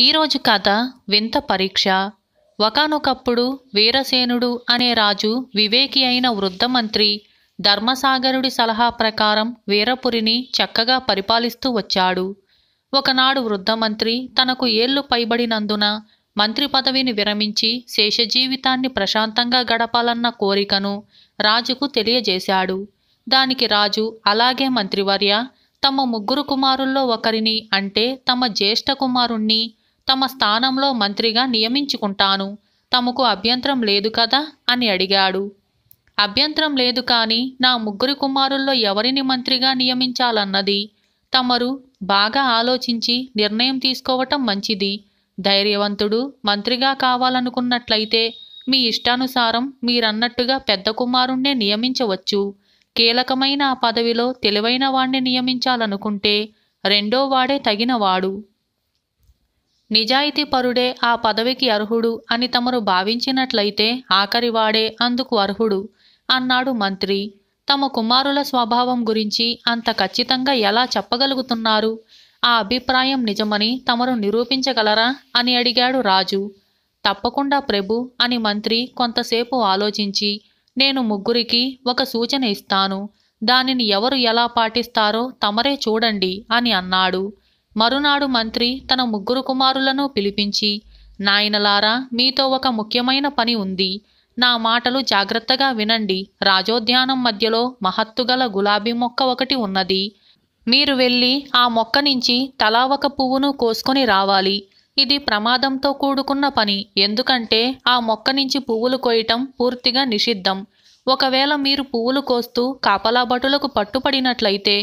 ఈరోజు కథ వింత పరీక్ష ఒకనొకప్పుడు వీరసేనుడు అనే రాజు వివేకి అయిన వృద్ధ మంత్రి ధర్మసాగరుడి సలహా ప్రకారం వీరపురిని చక్కగా పరిపాలిస్తూ వచ్చాడు ఒకనాడు వృద్ధ మంత్రి తనకు ఏళ్లు పైబడినందున మంత్రి పదవిని విరమించి శేషజీవితాన్ని ప్రశాంతంగా గడపాలన్న కోరికను రాజుకు తెలియజేశాడు దానికి రాజు అలాగే మంత్రివర్య తమ ముగ్గురు కుమారుల్లో ఒకరిని అంటే తమ జ్యేష్ఠ కుమారుణ్ణి తమ స్థానంలో మంత్రిగా నియమించుకుంటాను తమకు అభ్యంతరం లేదు కదా అని అడిగాడు అభ్యంతరం లేదు కానీ నా ముగ్గురు కుమారుల్లో ఎవరిని మంత్రిగా నియమించాలన్నది తమరు బాగా ఆలోచించి నిర్ణయం తీసుకోవటం మంచిది ధైర్యవంతుడు మంత్రిగా కావాలనుకున్నట్లయితే మీ ఇష్టానుసారం మీరన్నట్టుగా పెద్ద కుమారుణ్ణే నియమించవచ్చు కీలకమైన ఆ పదవిలో తెలివైన వాణ్ణి నియమించాలనుకుంటే రెండో వాడే తగినవాడు నిజాయితీపరుడే ఆ పదవికి అర్హుడు అని తమరు భావించినట్లయితే ఆఖరివాడే అందుకు అర్హుడు అన్నాడు మంత్రి తమ కుమారుల స్వభావం గురించి అంత ఖచ్చితంగా ఎలా చెప్పగలుగుతున్నారు ఆ అభిప్రాయం నిజమని తమరు నిరూపించగలరా అని అడిగాడు రాజు తప్పకుండా ప్రభు అని మంత్రి కొంతసేపు ఆలోచించి నేను ముగ్గురికి ఒక సూచన ఇస్తాను దానిని ఎవరు ఎలా పాటిస్తారో తమరే చూడండి అని అన్నాడు మరునాడు మంత్రి తన ముగ్గురు కుమారులను పిలిపించి నాయనలారా మీతో ఒక ముఖ్యమైన పని ఉంది నా మాటలు జాగ్రత్తగా వినండి రాజోద్యానం మధ్యలో మహత్తుగల గులాబీ మొక్క ఒకటి ఉన్నది మీరు వెళ్ళి ఆ మొక్క నుంచి తలా ఒక పువ్వును కోసుకొని రావాలి ఇది ప్రమాదంతో కూడుకున్న పని ఎందుకంటే ఆ మొక్క నుంచి పువ్వులు కోయటం పూర్తిగా నిషిద్ధం ఒకవేళ మీరు పువ్వులు కోస్తూ కాపలాభటులకు పట్టుపడినట్లయితే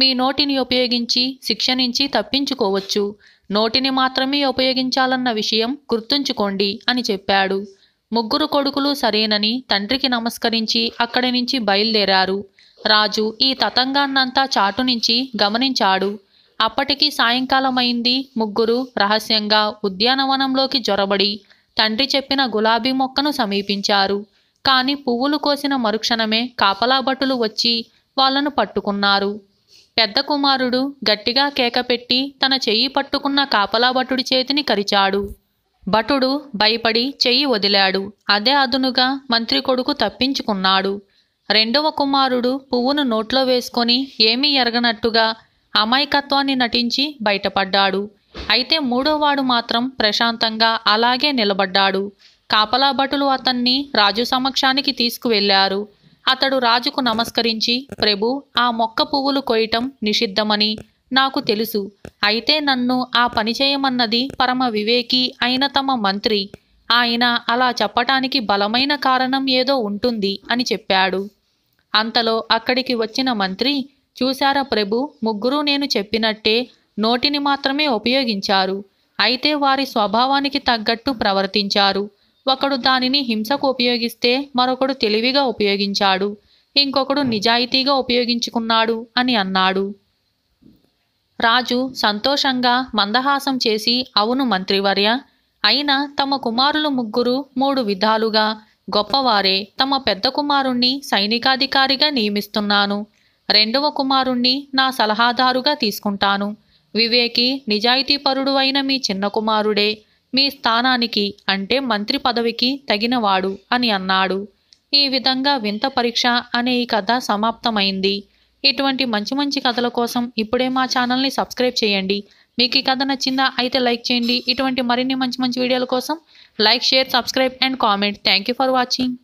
మీ నోటిని ఉపయోగించి శిక్ష నుంచి తప్పించుకోవచ్చు నోటిని మాత్రమే ఉపయోగించాలన్న విషయం గుర్తుంచుకోండి అని చెప్పాడు ముగ్గురు కొడుకులు సరేనని తండ్రికి నమస్కరించి అక్కడి నుంచి బయలుదేరారు రాజు ఈ తతంగాన్నంతా చాటు నుంచి గమనించాడు అప్పటికి సాయంకాలమైంది ముగ్గురు రహస్యంగా ఉద్యానవనంలోకి జొరబడి తండ్రి చెప్పిన గులాబీ మొక్కను సమీపించారు కానీ పువ్వులు కోసిన మరుక్షణమే కాపలాభటులు వచ్చి వాళ్లను పట్టుకున్నారు పెద్ద కుమారుడు గట్టిగా కేకపెట్టి తన చెయ్యి పట్టుకున్న కాపలా భటుడి చేతిని కరిచాడు భటుడు భయపడి చెయ్యి వదిలాడు అదే అదునుగా మంత్రి కొడుకు తప్పించుకున్నాడు రెండవ కుమారుడు పువ్వును నోట్లో వేసుకొని ఏమీ ఎరగనట్టుగా అమాయకత్వాన్ని నటించి బయటపడ్డాడు అయితే మూడోవాడు మాత్రం ప్రశాంతంగా అలాగే నిలబడ్డాడు కాపలా భటులు అతన్ని రాజు సమక్షానికి తీసుకువెళ్లారు అతడు రాజుకు నమస్కరించి ప్రభు ఆ మొక్క పువ్వులు కొయ్యటం నిషిద్ధమని నాకు తెలుసు అయితే నన్ను ఆ పని చేయమన్నది పరమ వివేకి అయిన తమ మంత్రి ఆయన అలా చెప్పటానికి బలమైన కారణం ఏదో ఉంటుంది అని చెప్పాడు అంతలో అక్కడికి వచ్చిన మంత్రి చూశారా ప్రభు ముగ్గురు నేను చెప్పినట్టే నోటిని మాత్రమే ఉపయోగించారు అయితే వారి స్వభావానికి తగ్గట్టు ప్రవర్తించారు ఒకడు దానిని హింసకు ఉపయోగిస్తే మరొకడు తెలివిగా ఉపయోగించాడు ఇంకొకడు నిజాయితీగా ఉపయోగించుకున్నాడు అని అన్నాడు రాజు సంతోషంగా మందహాసం చేసి అవును మంత్రివర్య అయినా తమ కుమారులు ముగ్గురు మూడు విధాలుగా గొప్పవారే తమ పెద్ద కుమారుణ్ణి సైనికాధికారిగా నియమిస్తున్నాను రెండవ కుమారుణ్ణి నా సలహాదారుగా తీసుకుంటాను వివేకి నిజాయితీపరుడు అయిన మీ చిన్న కుమారుడే మీ స్థానానికి అంటే మంత్రి పదవికి తగినవాడు అని అన్నాడు ఈ విధంగా వింత పరీక్ష అనే ఈ కథ సమాప్తమైంది ఇటువంటి మంచి మంచి కథల కోసం ఇప్పుడే మా ఛానల్ని సబ్స్క్రైబ్ చేయండి మీకు ఈ కథ నచ్చిందా అయితే లైక్ చేయండి ఇటువంటి మరిన్ని మంచి మంచి వీడియోల కోసం like share subscribe and comment thank for watching